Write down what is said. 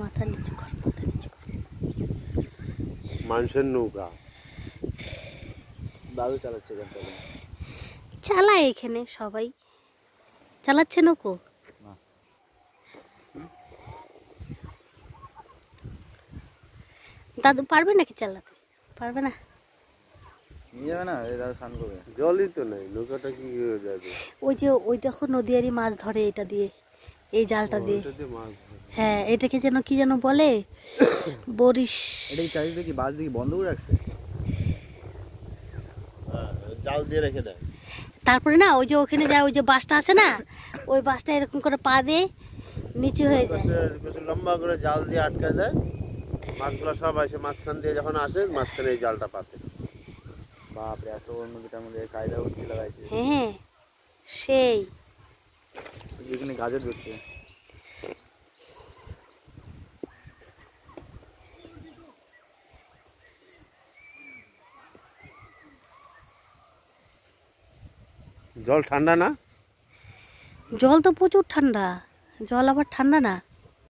মাথা কর মানুষের নৌকা দাদু চালাচ্ছে এখানে সবাই চালাচ্ছে নৌকো দাদু পারবে নাকি চালাতে পারবে না তো নেই নৌকাটা কি হয়ে যাবে ওই যে ওই দেখো নদীয়ারি মাছ ধরে এটা দিয়ে এই জালটা দিয়ে মাছ হ্যাঁ এটাকে যেন কি যেন বলে বরিশ বাস দিকে বন্ধ করে রাখছে দিয়ে রেখে দেয় তারপরে না ওই যে ওখানে যায় ওই যে বাসটা আছে না ওই বাসটা এরকম করে পা দিয়ে নিচে হয়ে যায় লম্বা করে জাল দিয়ে আটকা দেয় মাছগুলো সব আসে মাঝখান দিয়ে যখন আসে মাঝখানে এই জালটা পাতে বাপরে এত নদীটার কায়দা উঠতে লাগাইছে হ্যাঁ, হ্যাঁ সেই এখানে গাজর ধরছে জল ঠান্ডা না জল তো প্রচুর ঠান্ডা জল আবার ঠান্ডা না